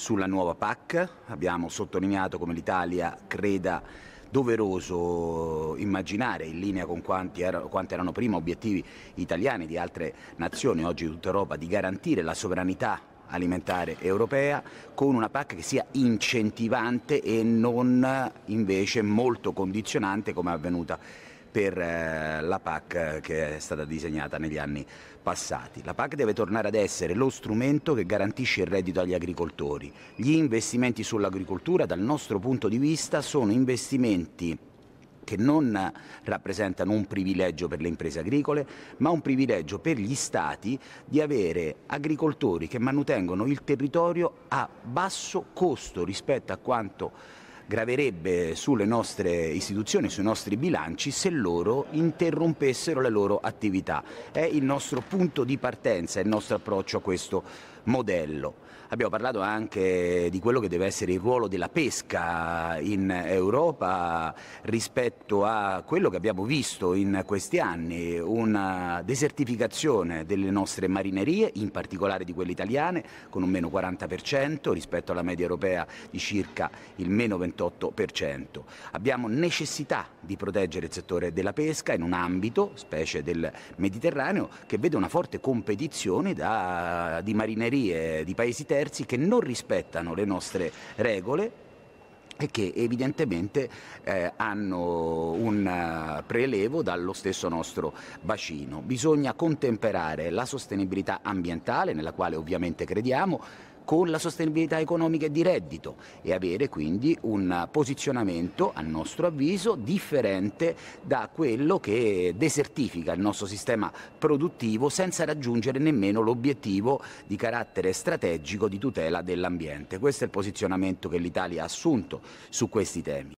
sulla nuova PAC. Abbiamo sottolineato come l'Italia creda doveroso immaginare in linea con quanti, era, quanti, erano prima obiettivi italiani di altre nazioni, oggi di tutta Europa, di garantire la sovranità alimentare europea con una PAC che sia incentivante e non invece molto condizionante come è avvenuta per eh, la PAC che è stata disegnata negli anni passati. La PAC deve tornare ad essere lo strumento che garantisce il reddito agli agricoltori. Gli investimenti sull'agricoltura dal nostro punto di vista sono investimenti che non rappresentano un privilegio per le imprese agricole, ma un privilegio per gli stati di avere agricoltori che mantengono il territorio a basso costo rispetto a quanto graverebbe sulle nostre istituzioni, sui nostri bilanci se loro interrompessero le loro attività. È il nostro punto di partenza, è il nostro approccio a questo modello. Abbiamo parlato anche di quello che deve essere il ruolo della pesca in Europa rispetto a quello che abbiamo visto in questi anni, una desertificazione delle nostre marinerie, in particolare di quelle italiane, con un meno 40% rispetto alla media europea di circa il meno 28%. 28%. Abbiamo necessità di proteggere il settore della pesca in un ambito, specie del Mediterraneo, che vede una forte competizione da, di marinerie di paesi terzi che non rispettano le nostre regole e che evidentemente eh, hanno un prelevo dallo stesso nostro bacino. Bisogna contemperare la sostenibilità ambientale, nella quale ovviamente crediamo, con la sostenibilità economica e di reddito e avere quindi un posizionamento a nostro avviso differente da quello che desertifica il nostro sistema produttivo senza raggiungere nemmeno l'obiettivo di carattere strategico di tutela dell'ambiente. Questo è il posizionamento che l'Italia ha assunto su questi temi.